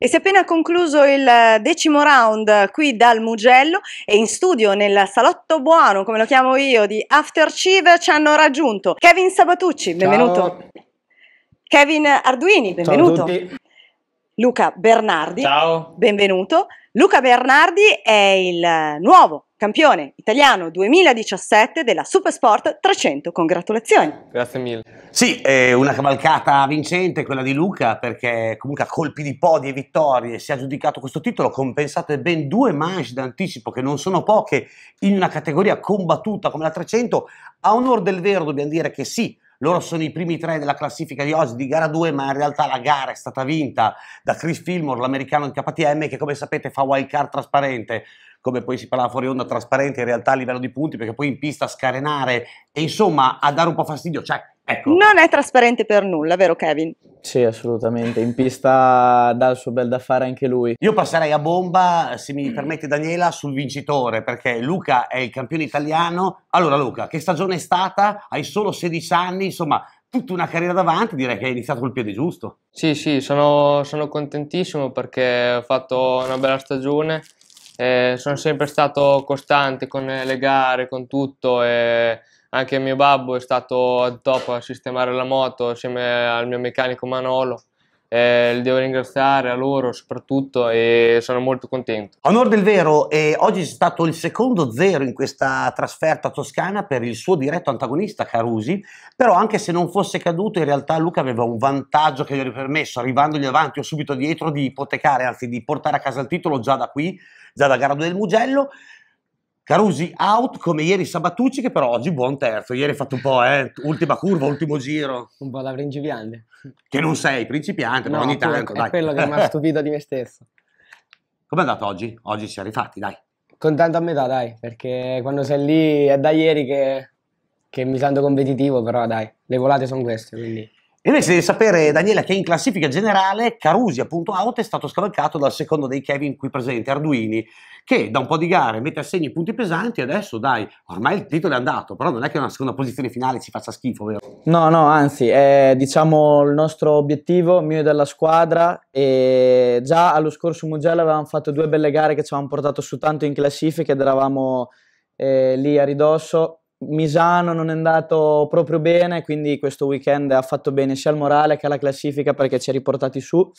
E si è appena concluso il eh, decimo round qui dal Mugello e in studio nel salotto buono, come lo chiamo io, di After Chive ci hanno raggiunto Kevin Sabatucci, benvenuto. Ciao. Kevin Arduini, benvenuto. Ciao a tutti. Luca Bernardi. Ciao. Benvenuto. Luca Bernardi è il eh, nuovo campione italiano 2017 della Supersport 300. Congratulazioni. Grazie mille. Sì, è una cavalcata vincente quella di Luca perché comunque a colpi di podi e vittorie si è aggiudicato questo titolo, compensate ben due manche d'anticipo che non sono poche in una categoria combattuta come la 300. A onore del vero dobbiamo dire che sì, loro sono i primi tre della classifica di oggi di gara 2, ma in realtà la gara è stata vinta da Chris Fillmore, l'americano di KTM, che come sapete fa wild card trasparente come poi si parlava fuori onda, trasparente in realtà a livello di punti, perché poi in pista scarenare e insomma a dare un po' fastidio, cioè Ecco. Non è trasparente per nulla, vero Kevin? Sì, assolutamente. In pista dà il suo bel da fare anche lui. Io passerei a bomba, se mi permette Daniela, sul vincitore, perché Luca è il campione italiano. Allora Luca, che stagione è stata? Hai solo 16 anni, insomma, tutta una carriera davanti, direi che hai iniziato col piede giusto. Sì, sì, sono, sono contentissimo perché ho fatto una bella stagione. Eh, sono sempre stato costante con le gare, con tutto. E anche mio babbo è stato top a sistemare la moto assieme al mio meccanico Manolo. Eh, li devo ringraziare a loro soprattutto e sono molto contento. Onore del vero, eh, oggi è stato il secondo zero in questa trasferta toscana per il suo diretto antagonista Carusi, però anche se non fosse caduto in realtà Luca aveva un vantaggio che gli aveva permesso, arrivandogli avanti o subito dietro, di ipotecare, anzi di portare a casa il titolo già da qui, già da Gara 2 del Mugello, Carusi out come ieri Sabatucci che però oggi buon terzo, ieri hai fatto un po' eh, ultima curva, ultimo giro. Un po' da principiante. Che non sei principiante, no, ma ogni tanto. È dai. quello che mi ha stupito di me stesso. Com'è andato oggi? Oggi ci siamo rifatti, dai. Contento a metà, dai, perché quando sei lì è da ieri che, che mi sento competitivo, però dai, le volate sono queste, quindi... Invece devi sapere, Daniela, che in classifica generale Carusi.out è stato scavalcato dal secondo dei Kevin qui presente, Arduini, che da un po' di gare mette a segno i punti pesanti e adesso, dai, ormai il titolo è andato, però non è che una seconda posizione finale ci faccia schifo, vero? No, no, anzi, è diciamo il nostro obiettivo, mio e della squadra, e già allo scorso Mugello avevamo fatto due belle gare che ci avevano portato su tanto in classifica ed eravamo eh, lì a ridosso, Misano non è andato proprio bene, quindi questo weekend ha fatto bene sia al morale che alla classifica perché ci ha riportati su.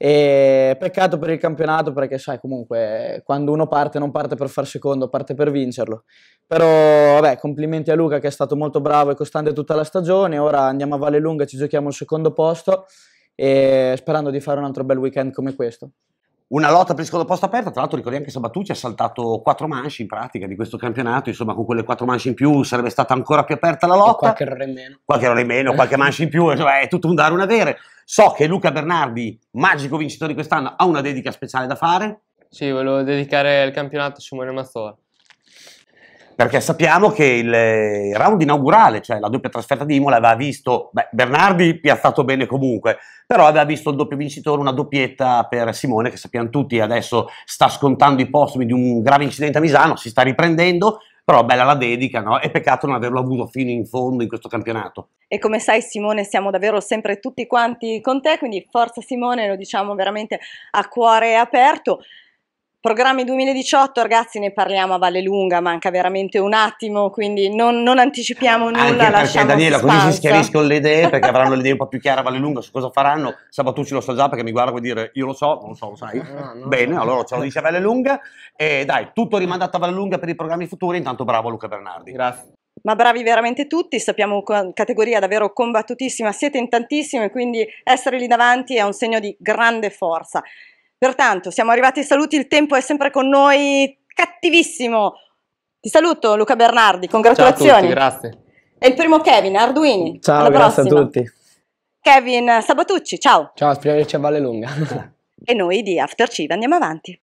E peccato per il campionato perché sai comunque quando uno parte non parte per far secondo, parte per vincerlo. Però vabbè, complimenti a Luca che è stato molto bravo e costante tutta la stagione. Ora andiamo a Vallelunga, ci giochiamo il secondo posto e sperando di fare un altro bel weekend come questo una lotta per il secondo posto aperta, tra l'altro ricordiamo che Sabatucci ha saltato quattro manche in pratica di questo campionato, insomma con quelle quattro manche in più sarebbe stata ancora più aperta la lotta. E qualche errore in meno. Qualche errore in meno, qualche mancia in più, insomma, è tutto un dare un avere. So che Luca Bernardi, magico vincitore di quest'anno, ha una dedica speciale da fare. Sì, volevo dedicare il campionato a Simone Mazzola perché sappiamo che il eh, round inaugurale, cioè la doppia trasferta di Imola, aveva visto, beh, Bernardi piazzato bene comunque, però aveva visto il doppio vincitore, una doppietta per Simone, che sappiamo tutti adesso sta scontando i postumi di un grave incidente a Misano, si sta riprendendo, però bella la dedica, no? È peccato non averlo avuto fino in fondo in questo campionato. E come sai Simone, siamo davvero sempre tutti quanti con te, quindi forza Simone, lo diciamo veramente a cuore aperto. Programmi 2018, ragazzi, ne parliamo a Valle Lunga, manca veramente un attimo, quindi non, non anticipiamo nulla. Anche perché Daniela, così si schiariscono le idee, perché avranno le idee un po' più chiare a Valle Lunga su cosa faranno. Sabatucci lo so già perché mi guarda e dire io lo so, non lo so, lo sai. No, Bene, no. allora ce lo dice a Valle Lunga. E dai, tutto rimandato a Valle Lunga per i programmi futuri, intanto bravo Luca Bernardi. Grazie ma bravi veramente tutti, sappiamo categoria davvero combattutissima, siete in tantissimi, quindi essere lì davanti è un segno di grande forza. Pertanto siamo arrivati ai saluti, il tempo è sempre con noi, cattivissimo. Ti saluto Luca Bernardi, congratulazioni. Tutti, grazie. E il primo Kevin Arduini. Ciao, Alla grazie prossima. a tutti. Kevin Sabatucci, ciao. Ciao, speriamo che ci a Valle Lunga. e noi di After Civ andiamo avanti.